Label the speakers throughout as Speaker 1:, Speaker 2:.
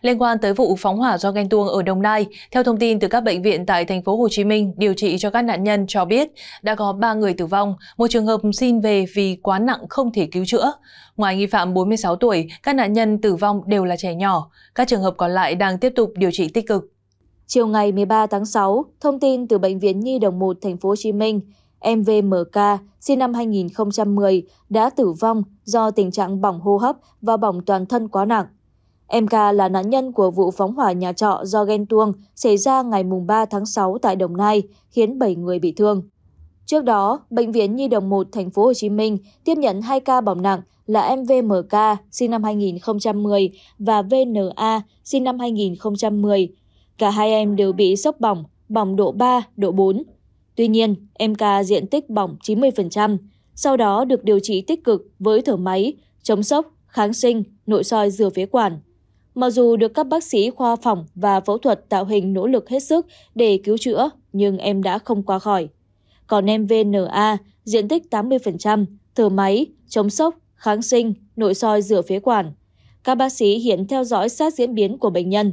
Speaker 1: Liên quan tới vụ phóng hỏa do ghen tuông ở Đồng Nai, theo thông tin từ các bệnh viện tại thành phố Hồ Chí Minh điều trị cho các nạn nhân cho biết đã có 3 người tử vong, một trường hợp xin về vì quá nặng không thể cứu chữa. Ngoài nghi phạm 46 tuổi, các nạn nhân tử vong đều là trẻ nhỏ. Các trường hợp còn lại đang tiếp tục điều trị tích cực. Chiều ngày 13 tháng 6, thông tin từ bệnh viện Nhi đồng 1 thành phố Hồ Chí Minh, MVMK sinh năm 2010 đã tử vong do tình trạng bỏng hô hấp và bỏng toàn thân quá nặng. Em ca là nạn nhân của vụ phóng hỏa nhà trọ do ghen tuông xảy ra ngày 3 tháng 6 tại Đồng Nai, khiến 7 người bị thương. Trước đó, Bệnh viện Nhi đồng 1 Thành phố Hồ Chí Minh tiếp nhận 2 ca bỏng nặng là MVMK sinh năm 2010 và VNA sinh năm 2010. Cả hai em đều bị sốc bỏng, bỏng độ 3, độ 4. Tuy nhiên, Em MK diện tích bỏng 90%, sau đó được điều trị tích cực với thở máy, chống sốc, kháng sinh, nội soi dừa phế quản. Mặc dù được các bác sĩ khoa phòng và phẫu thuật tạo hình nỗ lực hết sức để cứu chữa, nhưng em đã không qua khỏi. Còn em VNA, diện tích 80%, thở máy, chống sốc, kháng sinh, nội soi rửa phế quản. Các bác sĩ hiện theo dõi sát diễn biến của bệnh nhân.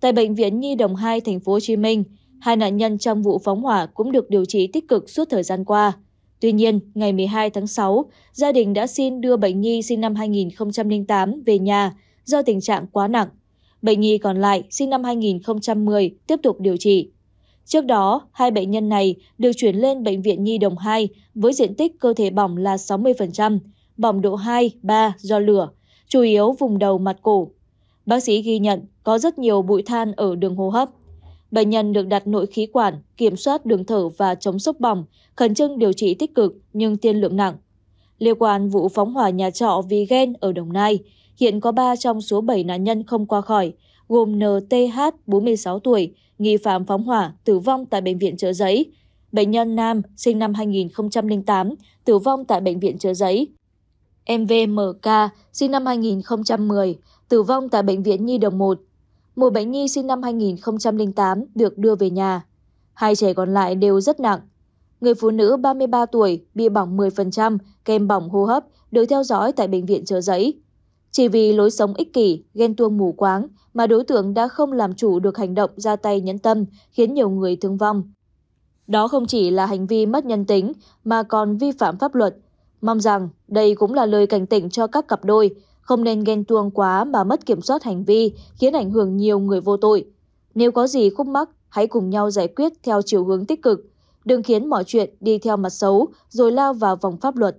Speaker 1: Tại bệnh viện Nhi đồng 2 thành phố Hồ Chí Minh, hai nạn nhân trong vụ phóng hỏa cũng được điều trị tích cực suốt thời gian qua. Tuy nhiên, ngày 12 tháng 6, gia đình đã xin đưa bệnh nhi sinh năm 2008 về nhà do tình trạng quá nặng. Bệnh nhi còn lại sinh năm 2010 tiếp tục điều trị. Trước đó, hai bệnh nhân này được chuyển lên Bệnh viện Nhi Đồng 2 với diện tích cơ thể bỏng là 60%, bỏng độ 2, 3 do lửa, chủ yếu vùng đầu mặt cổ. Bác sĩ ghi nhận có rất nhiều bụi than ở đường hô hấp. Bệnh nhân được đặt nội khí quản, kiểm soát đường thở và chống sốc bỏng, khẩn trương điều trị tích cực nhưng tiên lượng nặng. Liên quan vụ phóng hỏa nhà trọ vì ghen ở Đồng Nai, hiện có 3 trong số 7 nạn nhân không qua khỏi, gồm NTH 46 tuổi, nghi phạm phóng hỏa tử vong tại bệnh viện trợ Giấy, bệnh nhân nam sinh năm 2008 tử vong tại bệnh viện trợ Giấy. MVMK sinh năm 2010 tử vong tại bệnh viện Nhi đồng 1. Một bệnh nhi sinh năm 2008 được đưa về nhà. Hai trẻ còn lại đều rất nặng, Người phụ nữ 33 tuổi bị bỏng 10%, kèm bỏng hô hấp, được theo dõi tại bệnh viện chợ giấy. Chỉ vì lối sống ích kỷ, ghen tuông mù quáng mà đối tượng đã không làm chủ được hành động ra tay nhẫn tâm, khiến nhiều người thương vong. Đó không chỉ là hành vi mất nhân tính mà còn vi phạm pháp luật. Mong rằng đây cũng là lời cảnh tỉnh cho các cặp đôi, không nên ghen tuông quá mà mất kiểm soát hành vi khiến ảnh hưởng nhiều người vô tội. Nếu có gì khúc mắc, hãy cùng nhau giải quyết theo chiều hướng tích cực, đừng khiến mọi chuyện đi theo mặt xấu rồi lao vào vòng pháp luật